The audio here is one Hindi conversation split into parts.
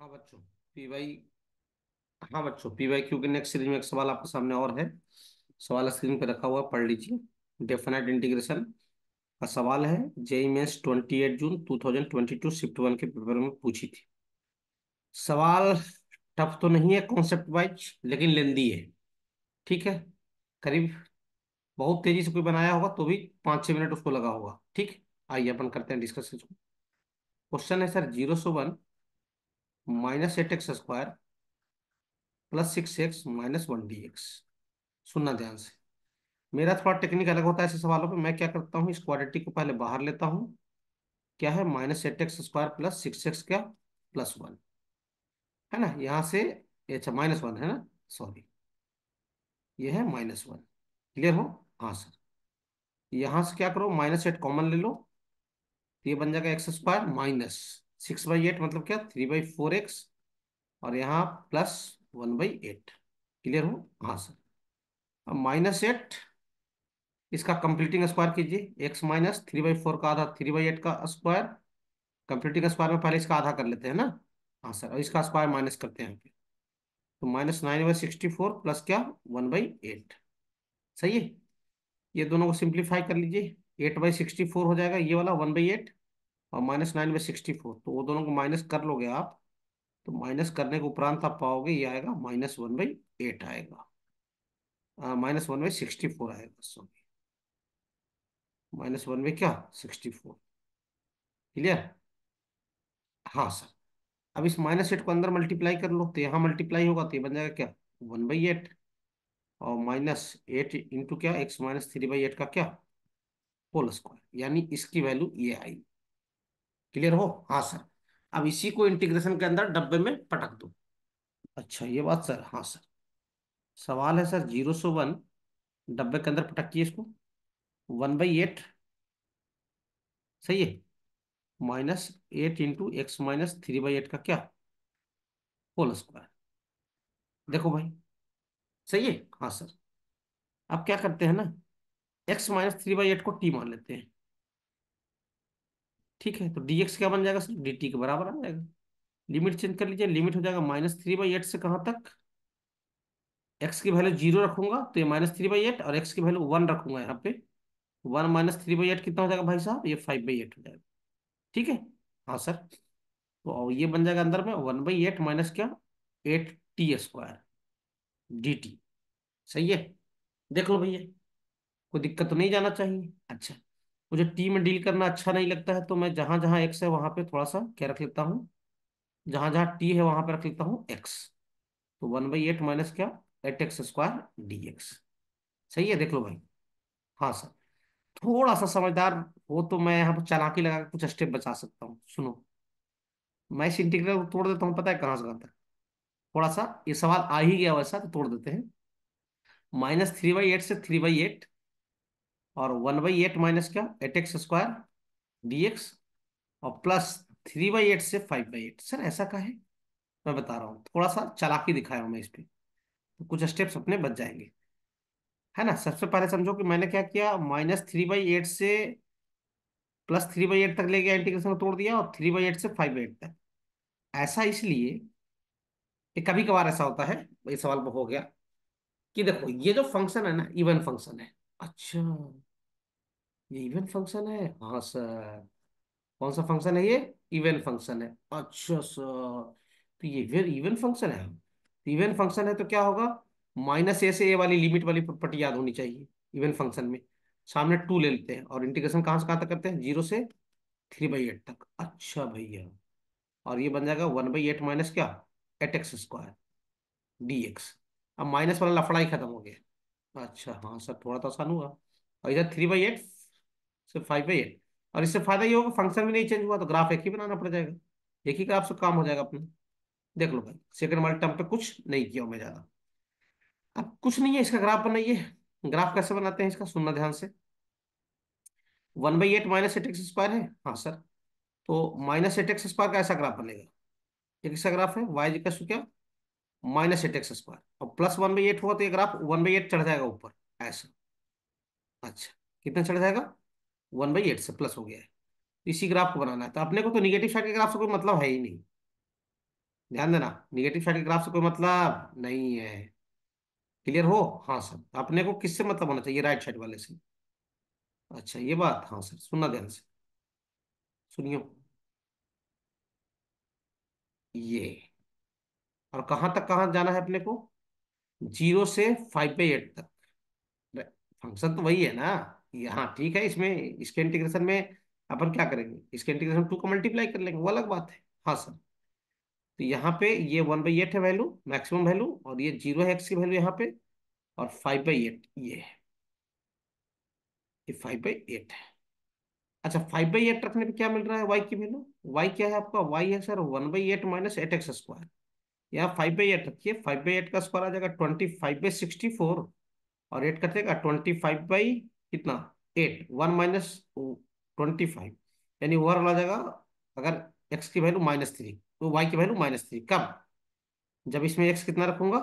हाँ बच्चों पी वाई हाँ बच्चों पी वाई क्यू के नेक्स्ट सीरीज में एक सवाल आपके सामने और है सवाल स्क्रीन पर रखा हुआ पढ़ लीजिए डेफिनेट इंटीग्रेशन का सवाल है JEE mains twenty eight June two thousand twenty two shift one के पेपर में पूछी थी सवाल टफ तो नहीं है कॉन्सेप्ट वाइज लेकिन लेंदी है ठीक है करीब बहुत तेजी से कोई बनाया होगा तो भी पाँच छः मिनट उसको लगा होगा ठीक आइए अपन करते हैं डिस्कस क्वेश्चन है sir zero so one minus eight x square plus six x minus one d x सुनना ध्यान से मेरा थोड़ा टेक्निक अलग होता है ऐसे सवालों पे मैं क्या करता हूँ इस क्वालिटी को पहले बाहर लेता हूँ क्या है minus eight x square plus six x क्या प्लस वन है ना यहाँ से अच्छा माइनस वन है ना सॉरी ये है माइनस वन क्लियर हो हाँ सर यहाँ से क्या करो माइनस एट कॉमन ले लो ये बन जाएगा x square minus six by eight मतलब क्या थ्री बाई फोर एक्स और यहाँ plus one by eight clear हो हाँ, हाँ सर अब माइनस एट इसका कंप्लीटिंग स्क्वायर कीजिए x minus three by four का आधा थ्री बाई एट का स्क्वायर कंप्लीटिंग स्क्वायर में पहले इसका आधा कर लेते हैं ना हाँ सर और इसका स्क्वायर माइनस करते हैं फिर तो minus nine by sixty four plus क्या वन बाई एट सही है ये दोनों को सिंप्लीफाई कर लीजिए एट बाई सिक्सटी फोर हो जाएगा ये वाला वन बाई एट और minus nine by sixty four तो वो दोनों को माइनस कर लोगे आप तो माइनस करने के उपरांत आप पाओगे ये आएगा माइनस वन बाई एट आएगा minus one by sixty four आएगा सॉरी माइनस वन बाई क्या सिक्सटी फोर क्लियर हाँ सर अब इस माइनस एट को अंदर मल्टीप्लाई कर लो तो यहाँ मल्टीप्लाई होगा तो ये बन जाएगा क्या वन बाई एट और माइनस एट इंटू क्या x minus three by eight का क्या होल स्क्वायर यानी इसकी वैल्यू ये आई क्लियर हो हाँ सर अब इसी को इंटीग्रेशन के अंदर डब्बे में पटक दो अच्छा ये बात सर हाँ सर सवाल है सर जीरो सो वन डब्बे के अंदर पटकिए इसको वन बाई एट सही है minus eight into x minus three by eight का क्या होल स्क्वायर देखो भाई सही है हाँ सर अब क्या करते हैं ना x minus three by eight को टी मान लेते हैं ठीक है तो dx क्या बन जाएगा सिर्फ dt के बराबर आ जाएगा लिमिट चेंज कर लीजिए लिमिट हो जाएगा माइनस थ्री बाई एट से कहाँ तक x की वैल्यू जीरो रखूंगा तो ये माइनस थ्री बाई एट और x की वैल्यू वन रखूंगा यहाँ पे one minus three by eight कितना हो जाएगा भाई साहब ये फाइव बाई एट हो जाएगा ठीक है हाँ सर तो ये बन जाएगा अंदर में वन बाई एट माइनस क्या eight T square D T सही है देख लो भैया कोई दिक्कत तो नहीं जाना चाहिए अच्छा मुझे टी में डील करना अच्छा नहीं लगता है तो मैं जहां जहां एक्स है वहां पे थोड़ा सा क्या रख लेता हूँ जहां जहां टी है वहां पे रख लेता हूँ एक्स तो वन बाई एट माइनस क्या eight x square d x सही है देख लो भाई हाँ सर थोड़ा सा समझदार हो तो मैं यहाँ पर चलाकी लगा कुछ स्टेप बचा सकता हूँ सुनो मैं इस इंटीग्रल को तोड़ देता हूँ पता है कहाँ से कहाँ तक थोड़ा सा ये सवाल आ ही गया वैसा तो तोड़ देते हैं माइनस थ्री बाई एट से थ्री बाई एट और वन बाई एट माइनस क्या eight x square d x और प्लस थ्री बाई एट से फाइव बाई एट सर ऐसा का है मैं बता रहा हूँ थोड़ा सा चालाकी दिखाया हूँ मैं इस पर तो कुछ स्टेप्स अपने बच जाएंगे है ना सबसे पहले समझो कि मैंने क्या किया माइनस थ्री बाई एट से प्लस थ्री बाई एट तक ले गया इंटीग्रेशन को तोड़ दिया और थ्री बाई एट से फाइव बाई एट तक ऐसा इसलिए कि कभी कभार ऐसा होता है ये सवाल हो गया कि देखो ये जो फंक्शन है ना इवन फंक्शन है अच्छा ये इवन फंक्शन है हाँ सर कौन सा फंक्शन है ये इवन फंक्शन है अच्छा सर तो ये इवन फंक्शन है तो इवन फंक्शन है तो क्या होगा माइनस ए से ए वाली लिमिट वाली प्रॉपर्टी याद होनी चाहिए इवन फंक्शन में सामने टू ले लेते हैं और इंटीग्रेशन कहाँ से कहाँ तक करते हैं जीरो से थ्री बाई एट तक अच्छा भैया और ये बन जाएगा वन बाई एट माइनस क्या eight x square d x अब माइनस वाला लफड़ा ही खत्म हो गया अच्छा हाँ सर थोड़ा तो आसान हुआ और इधर थ्री बाई एट सिर्फ फाइव बाई एट और इससे फायदा ये होगा फंक्शन भी नहीं चेंज हुआ तो ग्राफ एक ही बनाना पड़ जाएगा एक ही ग्राफ से काम हो जाएगा अपना देख लो भाई सेकंड वाले टर्म पे कुछ नहीं किया मैं ज्यादा अब कुछ नहीं है इसका ग्राफ बनाइए ग्राफ कैसे बनाते हैं इसका सुनना ध्यान से one by eight minus eight x square है हाँ सर तो माइनस एट एक्स स्क्वायर का ऐसा ग्राफ बनेगा एक ऐसा ग्राफ है वाई जी का क्या माइनस एट एक्स स्क्वायर और प्लस वन बाई एट हुआ तो ये ग्राफ वन बाई एट चढ़ जाएगा ऊपर ऐसा अच्छा कितना चढ़ जाएगा वन बाई एट से प्लस हो गया है इसी ग्राफ को बनाना है तो अपने को तो निगेटिव साइड के ग्राफ से कोई मतलब है ही नहीं ध्यान देना निगेटिव साइड के ग्राफ से कोई मतलब नहीं है क्लियर हो हाँ सर तो अपने को किससे मतलब होना चाहिए राइट साइड वाले से अच्छा ये बात हाँ सर सुनना ध्यान से सुनियो ये और कहाँ तक कहाँ जाना है अपने को जीरो से फाइव बाई एट तक फंक्शन तो वही है ना यहाँ ठीक है इसमें इसके इंटीग्रेशन में अपन क्या करेंगे इसके इंटीग्रेशन टू को मल्टीप्लाई कर लेंगे वो अलग बात है हाँ सर तो यहाँ पे ये वन बाई एट है वैल्यू मैक्सिमम वैल्यू और ये जीरो है एक्स की वैल्यू यहाँ पे और फाइव बाई एट ये है ये फाइव बाई एट है अच्छा फाइव बाई एट रखने पे क्या मिल रहा है वाई की वैल्यू वाई क्या है आपका वाई है sir one by eight minus eight x square यहाँ फाइव बाई एट रखिए फाइव बाई एट का स्क्वायर आ जाएगा twenty five by sixty four और एट का देगा ट्वेंटी फाइव बाई कितना eight one minus twenty five यानी ओवरऑल आ जाएगा अगर एक्स की वैल्यू माइनस थ्री तो वाई की वैल्यू माइनस थ्री कब जब इसमें एक्स कितना रखूंगा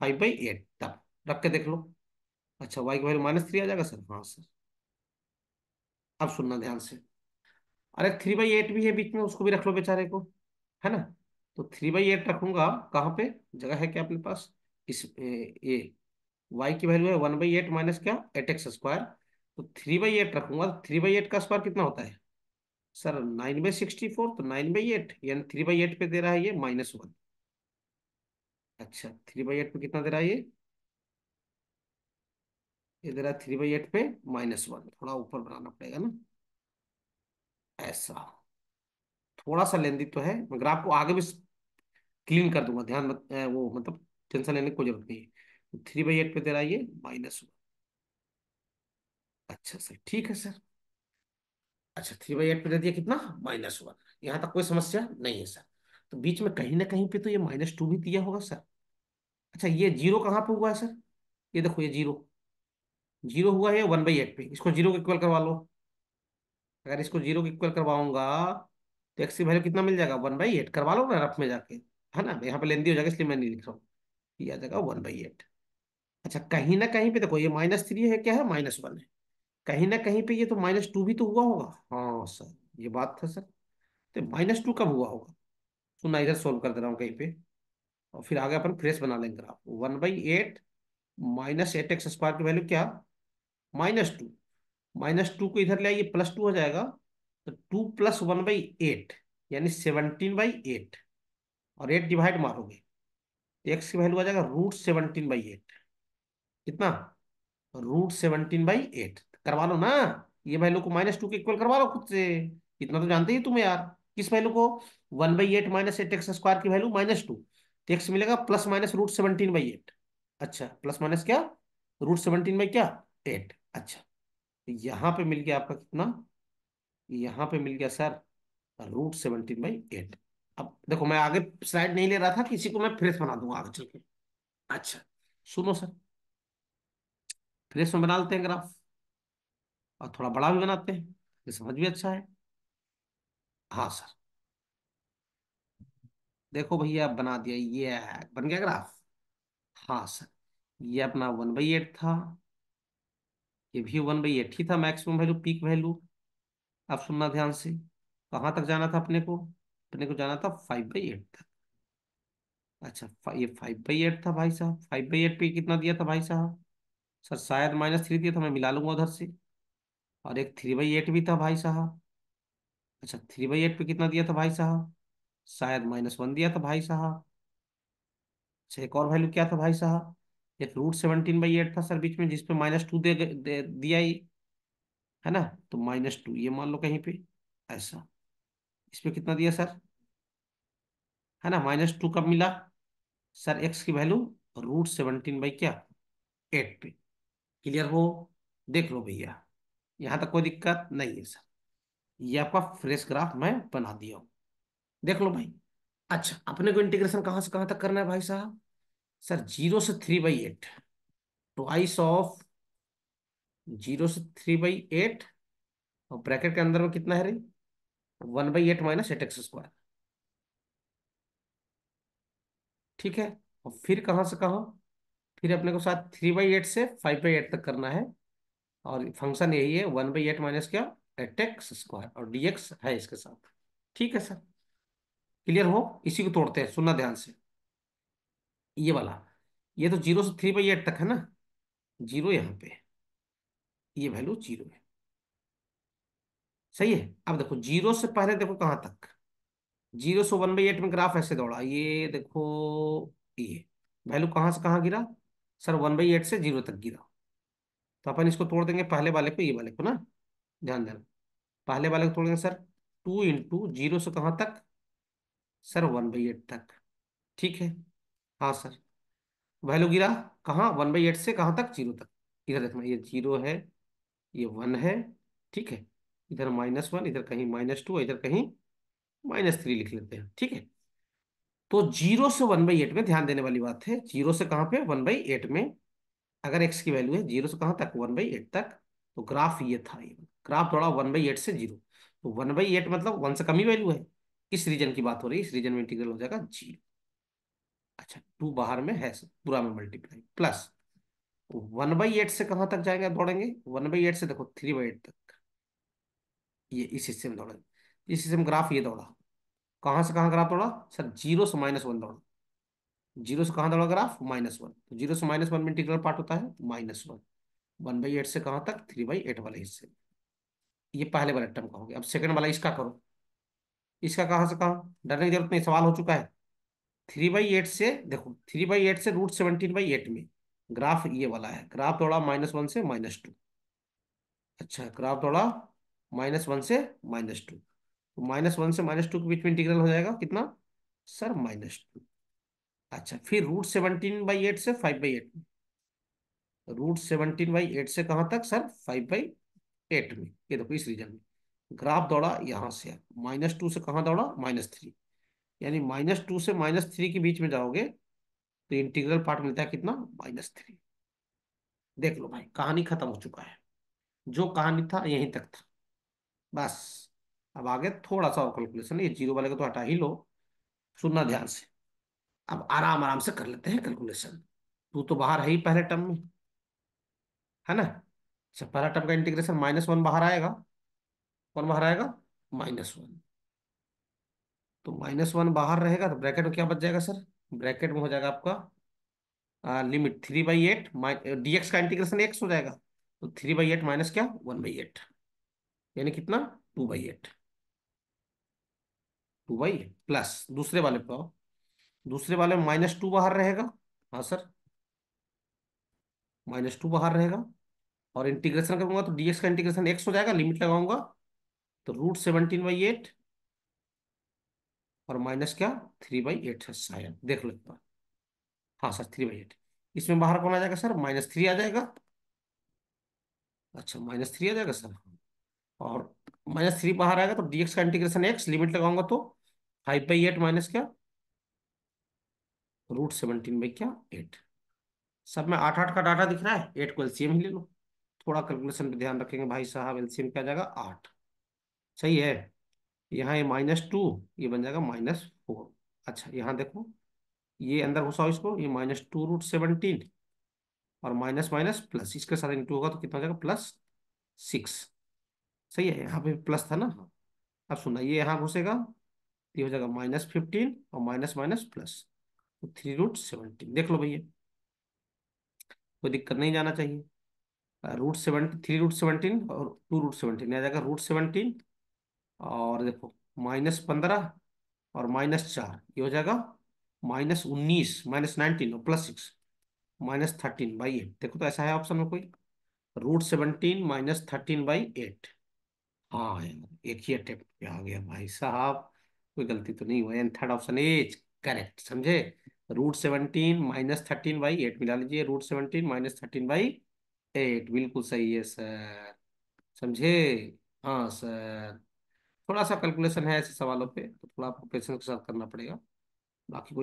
फाइव बाई एट तब रख के देख लो अच्छा वाई की वैल्यू माइनस थ्री आ जाएगा सर हाँ सर अब सुनना ध्यान से अरे थ्री बाई एट भी है बीच में उसको भी रख लो बेचारे को है ना तो थ्री बाई एट रखूंगा कहाँ पे जगह है क्या अपने पास इस ए, ए वाई की वैल्यू है वन बाई एट माइनस क्या एट एक्स स्क्वायर तो थ्री बाई एट रखूंगा थ्री बाई एट का स्क्वायर कितना होता है sir nine by sixty four तो नाइन बाई एट यानी थ्री बाई एट पे दे रहा है ये माइनस वन अच्छा थ्री बाई एट पे कितना दे रहा है ये ये दे रहा है थ्री बाई एट पे माइनस वन थोड़ा ऊपर बनाना पड़ेगा ना ऐसा थोड़ा सा लेंदी तो है मगर आपको आगे भी क्लीन कर दूंगा ध्यान मत वो मतलब टेंशन लेने की कोई जरूरत नहीं है थ्री बाई एट पे दे रहा है ये माइनस वन अच्छा सर ठीक है सर अच्छा थ्री बाई एट पे दे दिया कितना माइनस वन यहाँ तक कोई समस्या नहीं है सर तो बीच में कहीं ना कहीं पे तो ये माइनस टू भी दिया होगा सर अच्छा ये जीरो कहाँ पे हुआ है सर ये देखो ये जीरो जीरो हुआ है वन बाई एट पे इसको जीरो को इक्वल करवा लो अगर इसको जीरो को इक्वल करवाऊंगा तो एक्स की वैल्यू कितना मिल जाएगा वन बाई एट करवा लो ना रफ में जाके है ना यहाँ पे लेंदी हो जाएगा इसलिए मैं नहीं लिख रहा हूँ ये आ जाएगा वन बाई एट अच्छा कहीं ना कहीं पे देखो ये माइनस थ्री है क्या है माइनस वन है कहीं ना कहीं पे ये तो माइनस टू भी तो हुआ होगा हाँ सर ये बात था सर तो माइनस टू कब हुआ होगा तो मैं इधर सोल्व कर दे रहा हूँ कहीं पे और फिर आगे अपन फ्रेश बना लेंगे आप one by eight minus eight x square की वैल्यू क्या माइनस टू माइनस टू को इधर ले आइए प्लस टू हो जाएगा तो two plus one by eight यानी सेवनटीन बाई एट और एट डिवाइड मारोगे तो एक्स की वैल्यू आ जाएगा रूट सेवनटीन बाई एट कितना रूट सेवनटीन बाई एट करवा लो ना ये वैल्यू को माइनस टू के इक्वल करवा लो खुद से इतना तो जानते ही तुम यार किस वैल्यू को one by eight minus eight x square की वैल्यू माइनस टू एक्स मिलेगा plus minus root seventeen by eight अच्छा प्लस माइनस क्या रूट सेवनटीन बाई क्या एट अच्छा तो यहाँ पे मिल गया आपका कितना यहाँ पे मिल गया sir root seventeen by eight अब देखो मैं आगे स्लाइड नहीं ले रहा था किसी को मैं फ्रेश बना दूंगा आगे चल के अच्छा सुनो सर फिर इसमें बना लेते हैं ग्राफ और थोड़ा बड़ा भी बनाते हैं ये समझ भी अच्छा है हाँ सर देखो भैया बना दिया ये बन गया ग्राफ हाँ सर ये अपना वन बाई एट था ये भी वन बाई एट ही था मैक्सिमम वैल्यू पीक वैल्यू अब सुनना ध्यान से कहाँ तक जाना था अपने को अपने को जाना था फाइव बाई एट तक अच्छा फा, ये फाइव बाई एट था भाई साहब फाइव बाई एट पे कितना दिया था भाई साहब सर शायद माइनस थ्री थी तो मैं मिला लूंगा उधर से और एक थ्री बाई एट भी था भाई साहब अच्छा थ्री बाई एट पे कितना दिया था भाई साहब शायद माइनस वन दिया था भाई साहब अच्छा एक और वैल्यू क्या था भाई साहब एक रूट सेवनटीन बाई एट था सर बीच में जिसपे माइनस टू दे, दे दिया ही है ना तो माइनस टू ये मान लो कहीं पे ऐसा इस पर कितना दिया सर है ना माइनस टू कब मिला सर एक्स की वैल्यू रूट सेवनटीन बाई क्या एट पे क्लियर हो देख लो भैया यहाँ तक कोई दिक्कत नहीं है सर ये आपका फ्रेश ग्राफ मैं बना दिया हूँ देख लो भाई अच्छा अपने को इंटीग्रेशन कहाँ से कहाँ तक करना है भाई साहब सर जीरो से three by eight twice of zero से थ्री बाई एट और ब्रैकेट के अंदर में कितना है रे one by eight minus eight x square ठीक है और फिर कहाँ से कहाँ फिर अपने को साथ थ्री बाई एट से फाइव बाई एट तक करना है और फंक्शन यही है वन बाई एट माइनस क्या एट एक्स स्क्वायर और डी एक्स है इसके साथ ठीक है सर क्लियर हो इसी को तोड़ते हैं सुनना ध्यान से ये वाला ये तो जीरो से थ्री बाई एट तक है ना जीरो यहाँ पे ये वैल्यू जीरो है सही है अब देखो जीरो से पहले देखो कहाँ तक जीरो से वन बाई एट में ग्राफ ऐसे दौड़ा ये देखो ये वैल्यू कहाँ से कहाँ गिरा सर वन बाई एट से जीरो तक गिरा तो अपन इसको तोड़ देंगे पहले वाले को ये वाले को ना ध्यान देना पहले वाले को तोड़ेंगे सर टू इंटू जीरो से कहाँ तक सर वन बाई एट तक ठीक है हाँ सर वैल्यू गिरा कहाँ वन बाई एट से कहाँ तक जीरो तक इधर देखना ये जीरो है ये वन है ठीक है इधर माइनस वन इधर कहीं माइनस टू इधर कहीं माइनस थ्री लिख लेते हैं ठीक है तो जीरो से वन बाई एट में ध्यान देने वाली बात है जीरो से कहां पे वन बाई एट में अगर एक्स की वैल्यू है जीरो से कहां तक वन बाई एट तक तो ग्राफ ये था ये ग्राफ थोड़ा वन बाई एट से जीरो तो वन बाई एट मतलब वन से कम ही वैल्यू है इस रीजन की बात हो रही है इस रीजन में इंटीग्रल हो जाएगा जीरो अच्छा टू बाहर में है पूरा में multiply plus one by eight से कहां तक जाएंगे दौड़ेंगे वन बाई एट से देखो थ्री बाई एट तक ये इस हिस्से में दौड़ेंगे इस हिस्से में ग्राफ ये दौड़ा कहां से कहां ग्राफ दौड़ा सर जीरो से माइनस वन दौड़ा जीरो से कहां दौड़ा ग्राफ माइनस वन तो जीरो से माइनस वन में इंटीग्रल पार्ट होता है तो minus one one by eight से कहां तक थ्री बाई एट वाले हिस्से ये पहले वाले टर्म का हो गया अब सेकंड वाला इसका करो इसका कहां से कहा डरने की जरूरत नहीं सवाल हो चुका है थ्री बाई एट से देखो थ्री बाई एट से रूट सेवनटीन बाई एट में ग्राफ ये वाला है ग्राफ दौड़ा माइनस वन से माइनस टू अच्छा ग्राफ दौड़ा माइनस वन से माइनस टू तो माइनस वन से माइनस टू के बीच में इंटीग्रल हो जाएगा कितना सर माइनस टू अच्छा फिर रूट सेवनटीन बाई एट से फाइव बाई एट में रूट सेवनटीन बाई एट से कहां तक सर फाइव बाई एट में ये देखो इस रीजन में ग्राफ दौड़ा यहां से माइनस टू से कहाँ दौड़ा माइनस थ्री यानी माइनस टू से माइनस थ्री के बीच में जाओगे तो इंटीग्रल पार्ट मिलता है कितना माइनस थ्री देख लो भाई कहानी खत्म हो चुका है जो कहानी था यहीं तक था बस अब आगे थोड़ा सा और कैलकुलेशन ये जीरो वाले को तो हटा ही लो सुनना ध्यान से अब आराम आराम से कर लेते हैं कैलकुलेशन तू तो बाहर है ही पहले टर्म में है ना अच्छा पहला टर्म का इंटीग्रेशन माइनस वन बाहर आएगा कौन बाहर आएगा माइनस वन तो माइनस वन बाहर रहेगा तो ब्रैकेट में क्या बच जाएगा सर ब्रैकेट में हो जाएगा आपका आ, limit three by eight d x का इंटीग्रेशन एक्स हो जाएगा तो थ्री बाई एट माइनस क्या वन बाई एट यानी कितना two by eight two by plus दूसरे वाले पे दूसरे वाले में माइनस टू बाहर रहेगा हाँ सर माइनस टू बाहर रहेगा और इंटीग्रेशन करूंगा तो डीएक्स का इंटीग्रेशन एक्स हो जाएगा लिमिट लगाऊंगा तो रूट सेवनटीन बाई एट और माइनस क्या थ्री बाई एट है शायद देख लो एक बार हाँ सर थ्री बाई एट इसमें बाहर कौन आ जाएगा सर माइनस थ्री आ जाएगा अच्छा माइनस थ्री आ जाएगा सर और माइनस थ्री बाहर आएगा तो डीएक्स का इंटीग्रेशन एक्स लिमिट लगाऊंगा तो फाइव बाई एट माइनस क्या रूट सेवनटीन बाई क्या एट सब में आठ आठ का डाटा दिख रहा है एट को एलसीएम ही ले लो थोड़ा कैलकुलेशन पे ध्यान रखेंगे भाई साहब एलसीएम क्या जाएगा आठ सही है यहाँ ये माइनस टू ये बन जाएगा माइनस फोर अच्छा यहाँ देखो ये अंदर घुसाओ इसको ये माइनस टू रूट सेवनटीन और माइनस माइनस प्लस इसके साथ इंटू होगा तो कितना हो जाएगा प्लस सिक्स सही है यहाँ पे प्लस था ना अब सुना ये यहाँ घुसेगा ये हो जाएगा माइनस फिफ्टीन और माइनस माइनस प्लस तो थ्री रूट सेवनटीन देख लो भैया कोई दिक्कत नहीं जाना चाहिए root seventeen three root seventeen और टू रूट सेवनटीन आ जाएगा रूट सेवनटीन और देखो माइनस पंद्रह और माइनस चार ये हो जाएगा माइनस उन्नीस माइनस नाइनटीन और plus six minus thirteen by eight देखो तो ऐसा है ऑप्शन में कोई root seventeen minus thirteen by eight हाँ एक ही अटेम्प्ट आ गया भाई साहब कोई गलती तो नहीं हुआ and third option is correct समझे root seventeen minus thirteen by eight मिला लीजिए root seventeen minus thirteen by eight बिल्कुल सही है सर समझे हाँ सर थोड़ा सा कैलकुलेशन है ऐसे सवालों पे तो थोड़ा आपको पेशेंस के साथ करना पड़ेगा बाकी कोई